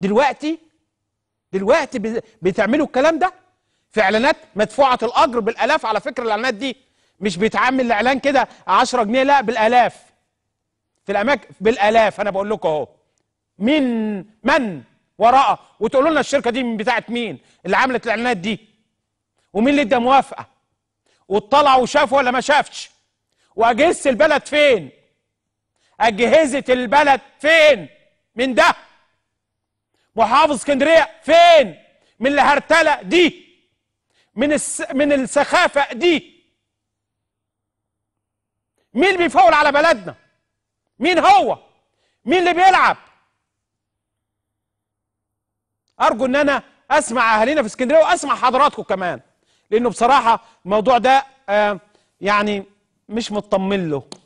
دلوقتي دلوقتي بتعملوا الكلام ده في اعلانات مدفوعه الاجر بالالاف على فكره الاعلانات دي مش بيتعمل الاعلان كده 10 جنيه لا بالالاف في الاماكن بالالاف انا بقول لكم اهو مين من وراء وتقولوا لنا الشركه دي من بتاعه مين اللي عملت الاعلانات دي ومين اللي ادى موافقه واطلع وشاف ولا ما شافش واجهزه البلد فين اجهزه البلد فين من ده محافظ اسكندريه فين من الهرتله دي من الس... من السخافه دي مين اللي بيفول على بلدنا مين هو مين اللي بيلعب ارجو ان انا اسمع اهالينا في اسكندريه واسمع حضراتكم كمان لانه بصراحه الموضوع ده آه يعني مش مطمن له